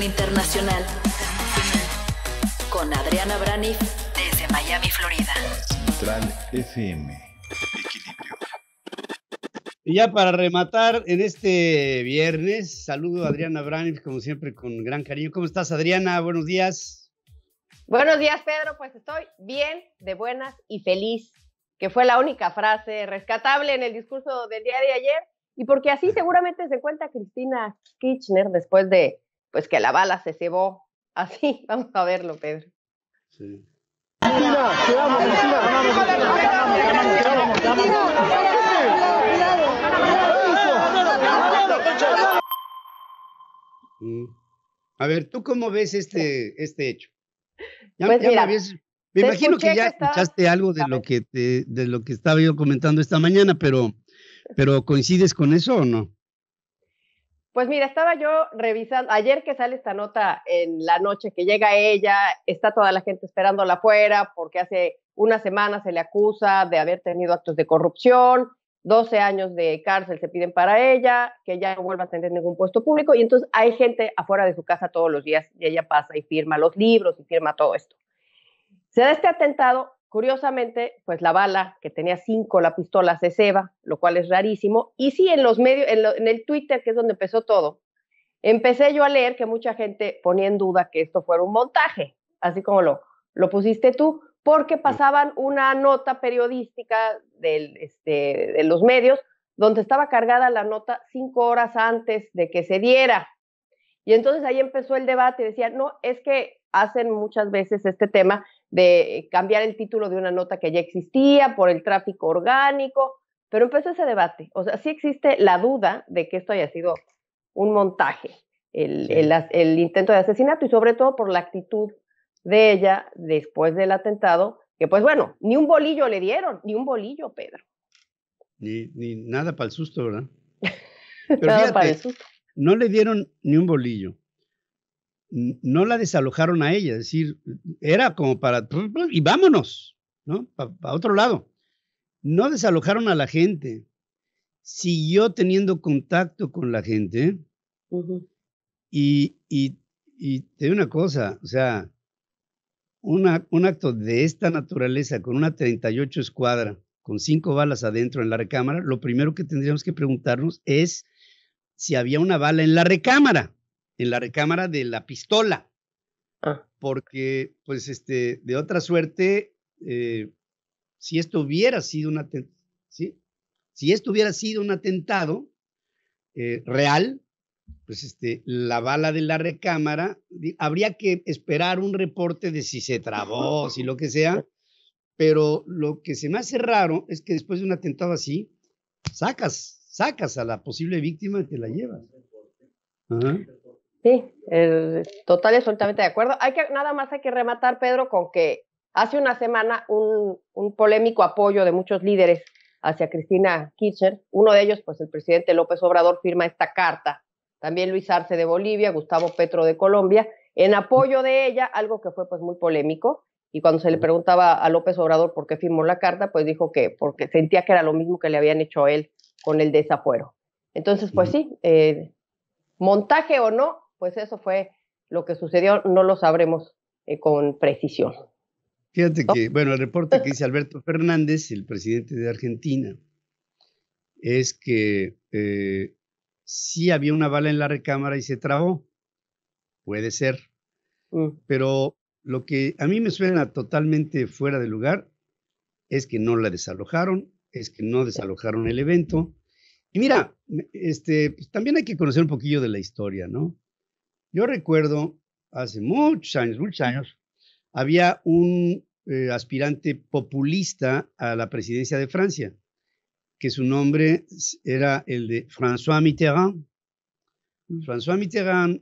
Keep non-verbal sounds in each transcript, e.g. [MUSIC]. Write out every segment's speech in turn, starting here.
internacional con Adriana Brani desde Miami, Florida. Central FM. Equilibrio. Y ya para rematar en este viernes, saludo a Adriana Braniff, como siempre, con gran cariño. ¿Cómo estás, Adriana? Buenos días. Buenos días, Pedro. Pues estoy bien, de buenas y feliz, que fue la única frase rescatable en el discurso del día de ayer. Y porque así seguramente se cuenta Cristina Kirchner después de pues que la bala se cebó. [LAUGHS] Así, vamos a verlo, Pedro. Mm. A ver, ¿tú cómo ves este, este hecho? Pues me, imagino que ya escuchaste algo de lo que te, de lo que estaba yo comentando esta mañana, pero, pero ¿coincides con eso o no? Pues mira, estaba yo revisando, ayer que sale esta nota en la noche, que llega ella, está toda la gente esperándola afuera porque hace una semana se le acusa de haber tenido actos de corrupción, 12 años de cárcel se piden para ella, que ya no vuelva a tener ningún puesto público y entonces hay gente afuera de su casa todos los días y ella pasa y firma los libros y firma todo esto. Se da este atentado Curiosamente, pues la bala que tenía cinco, la pistola se ceba, lo cual es rarísimo. Y sí, en los medios, en, el Twitter, que es donde empezó todo, empecé yo a leer que mucha gente ponía en duda que esto fuera un montaje, así como lo, lo pusiste tú, porque pasaban una nota periodística este, de los medios donde estaba cargada la nota cinco horas antes de que se diera. Y entonces ahí empezó el debate, y decían, no, es que hacen muchas veces este tema de cambiar el título de una nota que ya existía por el tráfico orgánico, pero empezó ese debate. O sea, sí existe la duda de que esto haya sido un montaje, el, intento de asesinato y sobre todo por la actitud de ella después del atentado, que pues bueno, ni un bolillo le dieron, ni un bolillo, Pedro. Ni, ni nada para el susto, ¿verdad? [LAUGHS] nada para el susto. No le dieron ni un bolillo no la desalojaron a ella, es decir, era como para, y vámonos, ¿no? Para otro lado. No desalojaron a la gente, siguió teniendo contacto con la gente. y, y, te digo una cosa, o sea, un acto de esta naturaleza con una 38 escuadra, con cinco balas adentro en la recámara, lo primero que tendríamos que preguntarnos es si había una bala en la recámara en la recámara de la pistola. Ah. Porque, pues, este, de otra suerte, eh, si esto hubiera sido un atentado, ¿sí? Si esto hubiera sido un atentado eh, real, pues este, la bala de la recámara, habría que esperar un reporte de si se trabó, si lo que sea, pero lo que se me hace raro es que después de un atentado así, sacas, sacas a la posible víctima y te la llevas. Ajá. Sí, eh, total y absolutamente de acuerdo. Hay que, nada más hay que rematar, Pedro, con que hace una semana un, un polémico apoyo de muchos líderes hacia Cristina Kirchner, uno de ellos, pues el presidente López Obrador firma esta carta, también Luis Arce de Bolivia, Gustavo Petro de Colombia, en apoyo de ella, algo que fue pues muy polémico, y cuando se le preguntaba a López Obrador por qué firmó la carta, pues dijo que porque sentía que era lo mismo que le habían hecho a él con el desafuero. Entonces, pues sí, eh, montaje o no, pues eso fue lo que sucedió, no lo sabremos eh, con precisión. Fíjate que, bueno, el reporte que dice [LAUGHS] Alberto Fernández, el presidente de Argentina, es que eh, sí había una bala en la recámara y se trabó. Puede ser. Mm. Pero lo que a mí me suena totalmente fuera de lugar es que no la desalojaron, es que no desalojaron el evento. Y mira, este, pues, también hay que conocer un poquillo de la historia, ¿no? Yo recuerdo, hace muchos años, muchos años, había un eh, aspirante populista a la presidencia de Francia, que su nombre era el de François Mitterrand. Mm. François Mitterrand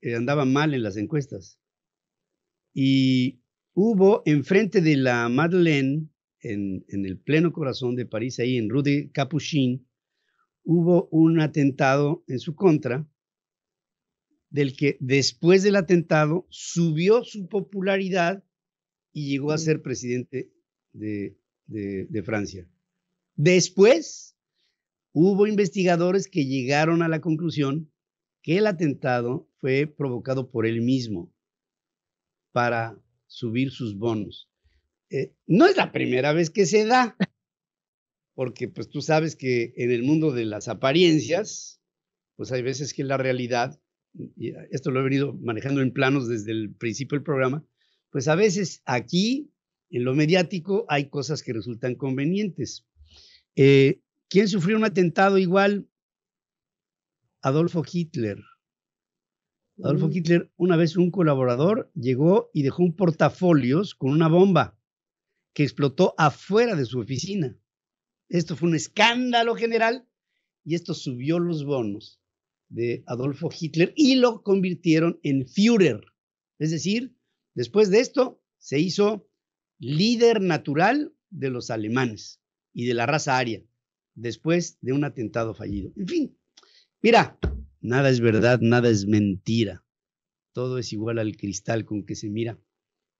eh, andaba mal en las encuestas. Y hubo enfrente de la Madeleine, en, en, el pleno corazón de París, ahí en Rue de Capuchin, hubo un atentado en su contra del que después del atentado subió su popularidad y llegó a ser presidente de, Francia. Después hubo investigadores que llegaron a la conclusión que el atentado fue provocado por él mismo para subir sus bonos. Eh, no es la primera vez que se da, porque pues tú sabes que en el mundo de las apariencias, pues hay veces que la realidad esto lo he venido manejando en planos desde el principio del programa, pues a veces aquí, en lo mediático, hay cosas que resultan convenientes. Eh, ¿Quién sufrió un atentado igual? Adolfo Hitler. Adolfo mm. Hitler, una vez un colaborador llegó y dejó un portafolios con una bomba que explotó afuera de su oficina. Esto fue un escándalo general y esto subió los bonos de Adolfo Hitler y lo convirtieron en Führer. Es decir, después de esto se hizo líder natural de los alemanes y de la raza aria, después de un atentado fallido. En fin, mira, nada es verdad, nada es mentira. Todo es igual al cristal con que se mira.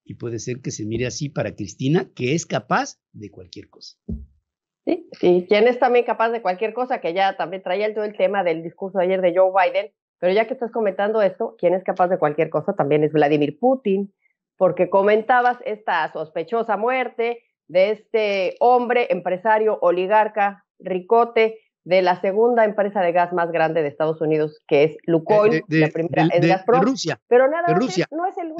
Y puede ser que se mire así para Cristina, que es capaz de cualquier cosa. ¿sí? sí. quien es también capaz de cualquier cosa, que ya también traía todo el tema del discurso de ayer de Joe Biden, pero ya que estás comentando esto, quién es capaz de cualquier cosa también es Vladimir Putin, porque comentabas esta sospechosa muerte de este hombre, empresario, oligarca, ricote, de la segunda empresa de gas más grande de Estados Unidos, que es Lukoil, eh, eh, de, la primera Rusia. Pero nada de Rusia. no es el.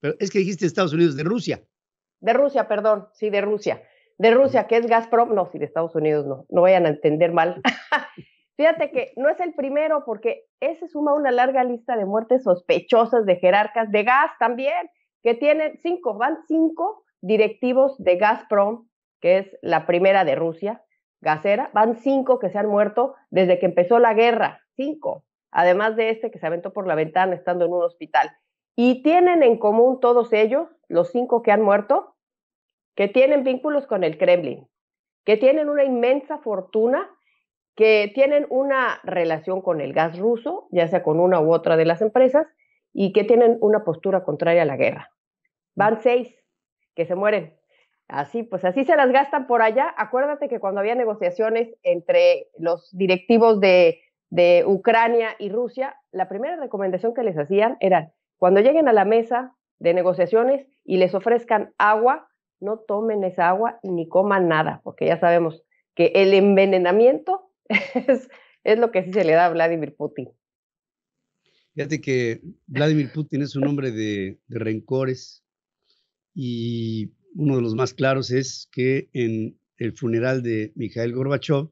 pero es que dijiste Estados Unidos, de Rusia. De Rusia, perdón, sí, de Rusia de Rusia, que es Gazprom, no, si de Estados Unidos no, no vayan a entender mal. [LAUGHS] Fíjate que no es el primero porque ese suma una larga lista de muertes sospechosas de jerarcas de gas también, que tienen cinco, van cinco directivos de Gazprom, que es la primera de Rusia, gasera, van cinco que se han muerto desde que empezó la guerra, cinco, además de este que se aventó por la ventana estando en un hospital. Y tienen en común todos ellos, los cinco que han muerto, que tienen vínculos con el Kremlin, que tienen una inmensa fortuna, que tienen una relación con el gas ruso, ya sea con una u otra de las empresas, y que tienen una postura contraria a la guerra. Van mm. seis que se mueren. Así, pues así se las gastan por allá. Acuérdate que cuando había negociaciones entre los directivos de, de Ucrania y Rusia, la primera recomendación que les hacían era, cuando lleguen a la mesa de negociaciones y les ofrezcan agua, no tomen esa agua ni coman nada, porque ya sabemos que el envenenamiento [LAUGHS] es, lo que sí se le da a Vladimir Putin. Fíjate que Vladimir Putin es un hombre de, rencores y uno de los más claros es que en el funeral de Mikhail Gorbachev,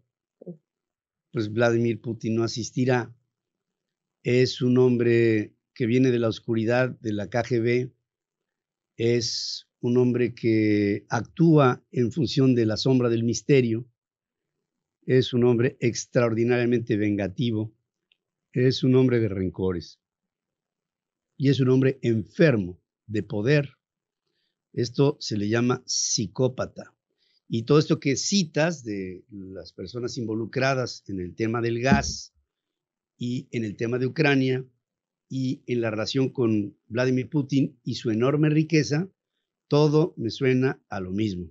pues Vladimir Putin no asistirá. Es un hombre que viene de la oscuridad de la KGB, es un hombre que actúa en función de la sombra del misterio, es un hombre extraordinariamente vengativo, es un hombre de rencores y es un hombre enfermo de poder. Esto se le llama psicópata. Y todo esto que citas de las personas involucradas en el tema del gas y en el tema de Ucrania y en la relación con Vladimir Putin y su enorme riqueza, todo me suena a lo mismo.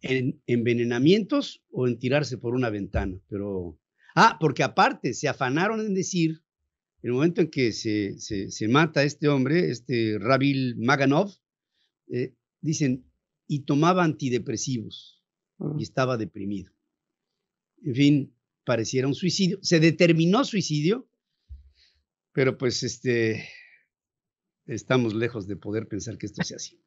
En envenenamientos o en tirarse por una ventana, pero... Ah, porque aparte se afanaron en decir, en el momento en que se, se, mata este hombre, este Rabil Maganov, eh, dicen, y tomaba antidepresivos y ah. estaba deprimido. En fin, pareciera un suicidio. Se determinó suicidio, pero pues este, estamos lejos de poder pensar que esto sea así.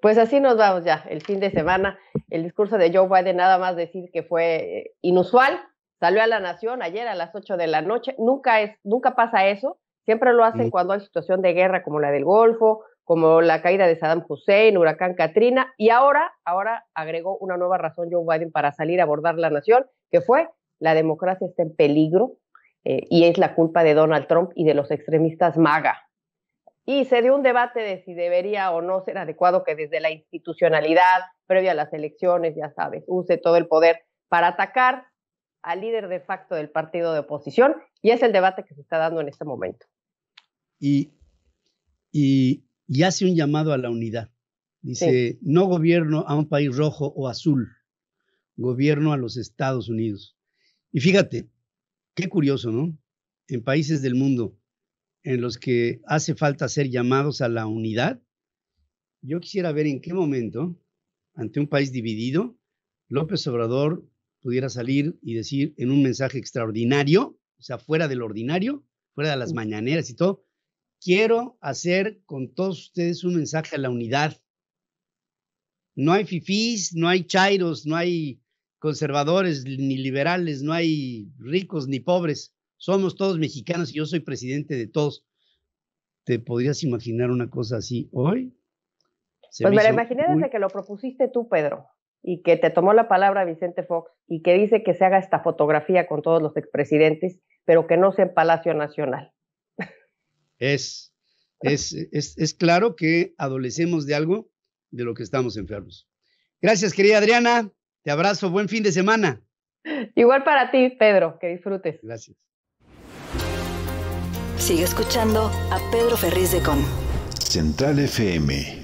Pues así nos vamos ya, el fin de semana. El discurso de Joe Biden, nada más decir que fue eh, inusual, salió a la nación ayer a las 8 de la noche. Nunca, es, nunca pasa eso, siempre lo hacen mm. cuando hay situación de guerra como la del Golfo, como la caída de Saddam Hussein, huracán Katrina, y ahora, ahora agregó una nueva razón Joe Biden para salir a abordar la nación, que fue la democracia está en peligro eh, y es la culpa de Donald Trump y de los extremistas MAGA y se dio un debate de si debería o no ser adecuado que desde la institucionalidad, previa a las elecciones, ya sabes, use todo el poder para atacar al líder de facto del partido de oposición, y es el debate que se está dando en este momento. Y, hace un llamado a la unidad. Dice, no gobierno a un país rojo o azul, gobierno a los Estados Unidos. Y fíjate, qué curioso, ¿no? En países del mundo en los que hace falta ser llamados a la unidad, yo quisiera ver en qué momento, ante un país dividido, López Obrador pudiera salir y decir en un mensaje extraordinario, o sea, fuera del ordinario, fuera de las mañaneras y todo, quiero hacer con todos ustedes un mensaje a la unidad. No hay fifís, no hay chairos, no hay conservadores ni liberales, no hay ricos ni pobres somos todos mexicanos y yo soy presidente de todos. ¿Te podrías imaginar una cosa así hoy? pues me, la imaginé desde que lo propusiste tú, Pedro, y que te tomó la palabra Vicente Fox y que dice que se haga esta fotografía con todos los expresidentes, pero que no sea en Palacio Nacional. es, es, es claro que adolecemos de algo de lo que estamos enfermos. Gracias, querida Adriana. Te abrazo. Buen fin de semana. Igual para ti, Pedro. Que disfrutes. Gracias. Sigue escuchando a Pedro Ferriz de Con. Central FM